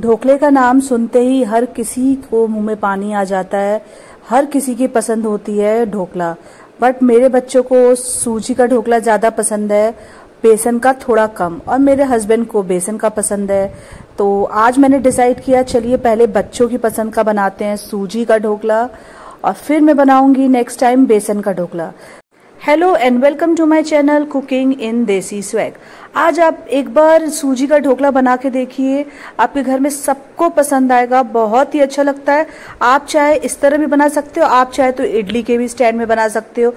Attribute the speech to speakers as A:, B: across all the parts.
A: ढोकले का नाम सुनते ही हर किसी को मुंह में पानी आ जाता है हर किसी की पसंद होती है ढोकला बट मेरे बच्चों को सूजी का ढोकला ज़्यादा पसंद है बेसन का थोड़ा कम और मेरे हस्बैंड को बेसन का पसंद है तो आज मैंने डिसाइड किया चलिए पहले बच्चों की पसंद का बनाते हैं सूजी का ढोकला और फिर मैं बनाऊंगी नेक्स्ट टाइम बेसन का dhokla hello and welcome to my channel cooking in desi swag आज आप एक बार सूजी का ढोकला बना के देखिए आपके घर में सबको पसंद आएगा बहुत ही अच्छा लगता है आप चाहे इस तरह भी बना सकते हो आप चाहे तो इडली के भी स्टैंड में बना सकते हो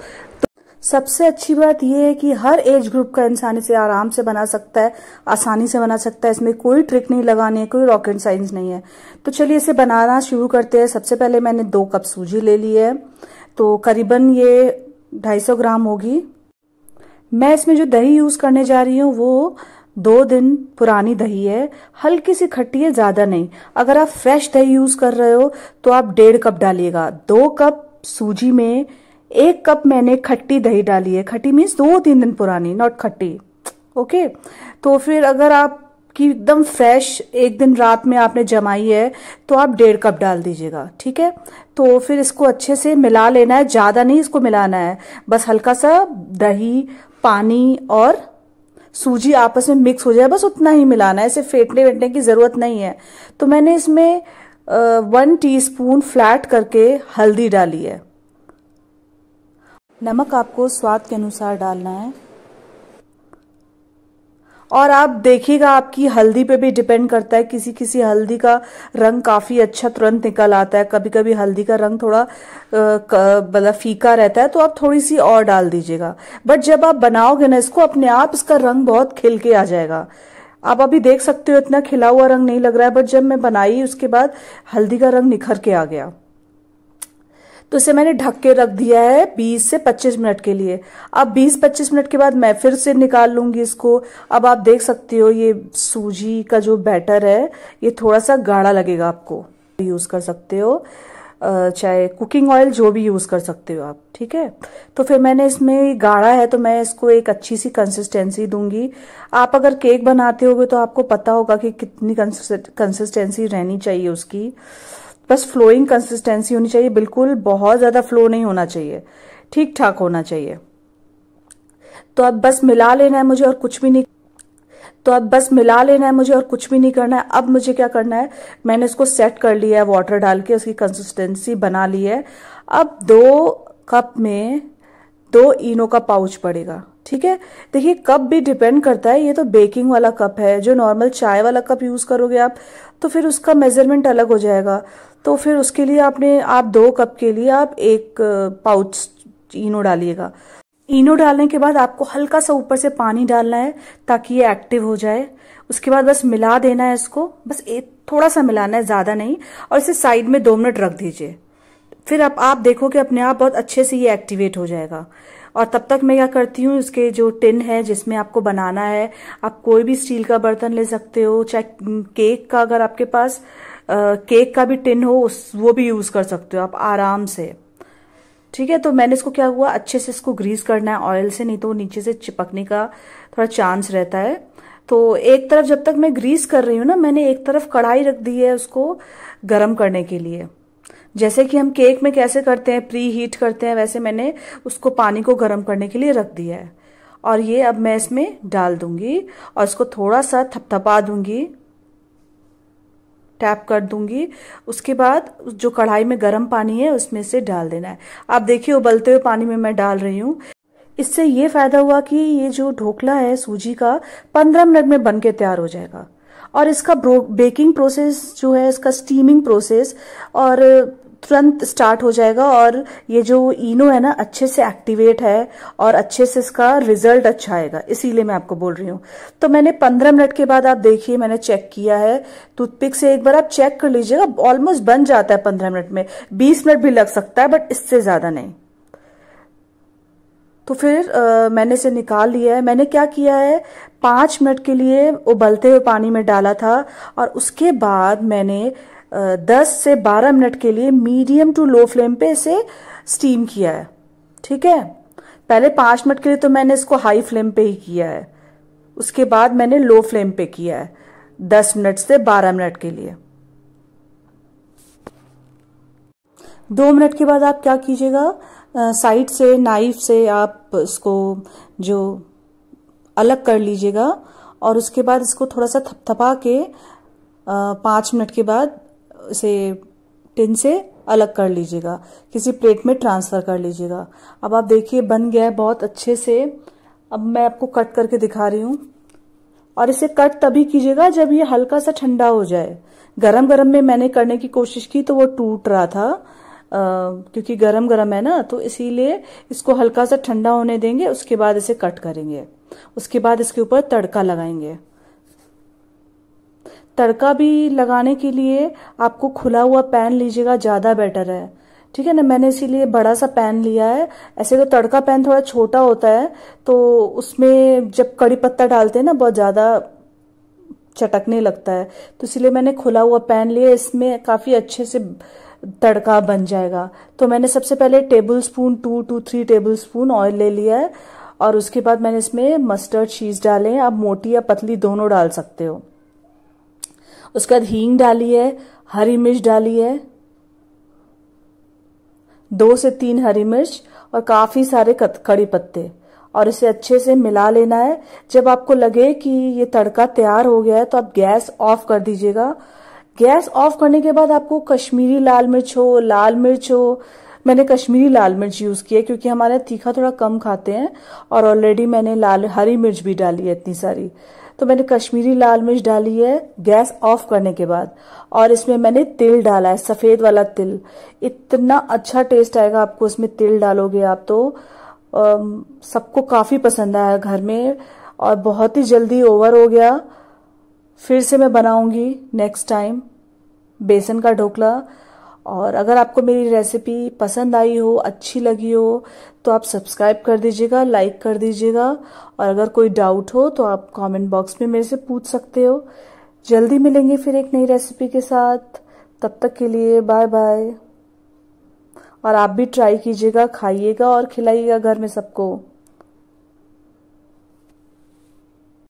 A: तो सबसे अच्छी बात यह है कि हर एज ग्रुप का इंसान इसे आराम से बना सकता है आसानी से बना सकता है इसमें कोई ट्रिक नहीं लगानी है कोई रॉकेट साइंस नहीं है तो चलिए इसे बनाना शुरू करते हैं सबसे पहले मैंने दो कप सूजी ले ली है तो करीबन ये ढाई सौ ग्राम होगी मैं इसमें जो दही यूज करने जा रही हूँ वो दो दिन पुरानी दही है हल्की सी खट्टी है ज्यादा नहीं अगर आप फ्रेश दही यूज कर रहे हो तो आप डेढ़ कप डालिएगा दो कप सूजी में एक कप मैंने खट्टी दही डाली है खट्टी मीन्स दो तीन दिन पुरानी नॉट खट्टी ओके तो फिर अगर आप की एकदम फ्रेश एक दिन रात में आपने जमाई है तो आप डेढ़ कप डाल दीजिएगा ठीक है तो फिर इसको अच्छे से मिला लेना है ज़्यादा नहीं इसको मिलाना है बस हल्का सा दही पानी और सूजी आपस में मिक्स हो जाए बस उतना ही मिलाना है इसे फेंटने वेटने की ज़रूरत नहीं है तो मैंने इसमें वन टी फ्लैट करके हल्दी डाली है नमक आपको स्वाद के अनुसार डालना है और आप देखिएगा आपकी हल्दी पे भी डिपेंड करता है किसी किसी हल्दी का रंग काफ़ी अच्छा तुरंत निकल आता है कभी कभी हल्दी का रंग थोड़ा मतलब फीका रहता है तो आप थोड़ी सी और डाल दीजिएगा बट जब आप बनाओगे ना इसको अपने आप इसका रंग बहुत खिल के आ जाएगा आप अभी देख सकते हो इतना खिला हुआ रंग नहीं लग रहा है बट जब मैं बनाई उसके बाद हल्दी का रंग निखर के आ गया तो इसे मैंने ढक के रख दिया है 20 से 25 मिनट के लिए अब 20-25 मिनट के बाद मैं फिर से निकाल लूंगी इसको अब आप देख सकते हो ये सूजी का जो बैटर है ये थोड़ा सा गाढ़ा लगेगा आपको यूज़ कर सकते हो चाहे कुकिंग ऑयल जो भी यूज़ कर सकते हो आप ठीक है तो फिर मैंने इसमें गाढ़ा है तो मैं इसको एक अच्छी सी कंसिस्टेंसी दूंगी आप अगर केक बनाते होगे तो आपको पता होगा कि कितनी कंसिस्टेंसी रहनी चाहिए उसकी बस फ्लोइंग कंसिस्टेंसी होनी चाहिए बिल्कुल बहुत ज़्यादा फ्लो नहीं होना चाहिए ठीक ठाक होना चाहिए तो अब बस मिला लेना है मुझे और कुछ भी नहीं तो अब बस मिला लेना है मुझे और कुछ भी नहीं करना है अब मुझे क्या करना है मैंने इसको सेट कर लिया है वाटर डाल के उसकी कंसिस्टेंसी बना ली है अब दो कप में दो इनो का पाउच पड़ेगा ठीक है देखिए कप भी डिपेंड करता है ये तो बेकिंग वाला कप है जो नॉर्मल चाय वाला कप यूज़ करोगे आप तो फिर उसका मेजरमेंट अलग हो जाएगा तो फिर उसके लिए आपने आप दो कप के लिए आप एक पाउच इनो डालिएगा इनो डालने के बाद आपको हल्का सा ऊपर से पानी डालना है ताकि ये एक्टिव हो जाए उसके बाद बस मिला देना है इसको बस एक थोड़ा सा मिलाना है ज़्यादा नहीं और इसे साइड में दो मिनट रख दीजिए फिर आप आप देखो कि अपने आप बहुत अच्छे से ये एक्टिवेट हो जाएगा और तब तक मैं क्या करती हूँ इसके जो टिन है जिसमें आपको बनाना है आप कोई भी स्टील का बर्तन ले सकते हो चाहे केक हम्म, का अगर आपके पास आ, केक का भी टिन हो उस वो भी यूज कर सकते हो आप आराम से ठीक है तो मैंने इसको क्या हुआ अच्छे से इसको ग्रीस करना है ऑयल से नहीं तो नीचे से चिपकने का थोड़ा चांस रहता है तो एक तरफ जब तक मैं ग्रीस कर रही हूँ ना मैंने एक तरफ कढ़ाई रख दी है उसको गर्म करने के लिए जैसे कि हम केक में कैसे करते हैं प्री हीट करते हैं वैसे मैंने उसको पानी को गर्म करने के लिए रख दिया है और ये अब मैं इसमें डाल दूंगी और इसको थोड़ा सा थपथपा दूंगी टैप कर दूंगी उसके बाद जो कढ़ाई में गर्म पानी है उसमें से डाल देना है आप देखिए उबलते हुए पानी में मैं डाल रही हूँ इससे ये फायदा हुआ कि ये जो ढोकला है सूजी का पंद्रह मिनट में बन के तैयार हो जाएगा और इसका बेकिंग प्रोसेस जो है इसका स्टीमिंग प्रोसेस और तुरंत स्टार्ट हो जाएगा और ये जो इनो है ना अच्छे से एक्टिवेट है और अच्छे से इसका रिजल्ट अच्छा आएगा इसीलिए मैं आपको बोल रही हूँ तो मैंने पंद्रह मिनट के बाद आप देखिए मैंने चेक किया है टूथपिक से एक बार आप चेक कर लीजिएगा ऑलमोस्ट बन जाता है पंद्रह मिनट में बीस मिनट भी लग सकता है बट इससे ज़्यादा नहीं तो फिर आ, मैंने इसे निकाल लिया है मैंने क्या किया है पांच मिनट के लिए उबलते हुए पानी में डाला था और उसके बाद मैंने 10 से 12 मिनट के लिए मीडियम टू लो फ्लेम पे इसे स्टीम किया है ठीक है पहले पांच मिनट के लिए तो मैंने इसको हाई फ्लेम पे ही किया है उसके बाद मैंने लो फ्लेम पे किया है 10 मिनट से 12 मिनट के लिए दो मिनट के बाद आप क्या कीजिएगा साइड से नाइफ से आप इसको जो अलग कर लीजिएगा और उसके बाद इसको थोड़ा सा थपथपा के पाँच मिनट के बाद इसे टिन से अलग कर लीजिएगा किसी प्लेट में ट्रांसफ़र कर लीजिएगा अब आप देखिए बन गया है बहुत अच्छे से अब मैं आपको कट करके दिखा रही हूँ और इसे कट तभी कीजिएगा जब ये हल्का सा ठंडा हो जाए गरम गरम में मैंने करने की कोशिश की तो वो टूट रहा था आ, क्योंकि गरम गरम है ना तो इसीलिए इसको हल्का सा ठंडा होने देंगे उसके बाद इसे कट करेंगे उसके बाद इसके ऊपर तड़का लगाएंगे तड़का भी लगाने के लिए आपको खुला हुआ पैन लीजिएगा ज़्यादा बेटर है ठीक है ना मैंने इसीलिए बड़ा सा पैन लिया है ऐसे तो तड़का पैन थोड़ा छोटा होता है तो उसमें जब कड़ी पत्ता डालते हैं ना बहुत ज़्यादा चटकने लगता है तो इसलिए मैंने खुला हुआ पैन लिया इसमें काफ़ी अच्छे से तड़का बन जाएगा तो मैंने सबसे पहले tablespoon two two three tablespoon oil ले लिया है और उसके बाद मैंने इसमें मस्टर्ड चीज़ डाले आप मोटी या पतली दोनों डाल सकते हो उसके बाद हींग डाली है हरी मिर्च डाली है दो से तीन हरी मिर्च और काफ़ी सारे कड़ी पत्ते और इसे अच्छे से मिला लेना है जब आपको लगे कि ये तड़का तैयार हो गया है तो आप गैस ऑफ कर दीजिएगा गैस ऑफ करने के बाद आपको कश्मीरी लाल मिर्च हो लाल मिर्च हो मैंने कश्मीरी लाल मिर्च यूज़ की है क्योंकि हमारे तीखा थोड़ा कम खाते हैं और ऑलरेडी मैंने लाल हरी मिर्च भी डाली है इतनी सारी तो मैंने कश्मीरी लाल मिर्च डाली है गैस ऑफ करने के बाद और इसमें मैंने तिल डाला है सफ़ेद वाला तिल इतना अच्छा टेस्ट आएगा आपको इसमें तिल डालोगे आप तो सबको काफ़ी पसंद आया घर में और बहुत ही जल्दी ओवर हो गया फिर से मैं बनाऊंगी नेक्स्ट टाइम बेसन का ढोकला और अगर आपको मेरी रेसिपी पसंद आई हो अच्छी लगी हो तो आप सब्सक्राइब कर दीजिएगा लाइक कर दीजिएगा और अगर कोई डाउट हो तो आप कमेंट बॉक्स में मेरे से पूछ सकते हो जल्दी मिलेंगे फिर एक नई रेसिपी के साथ तब तक के लिए बाय बाय और आप भी ट्राई कीजिएगा खाइएगा और खिलाइएगा घर में सबको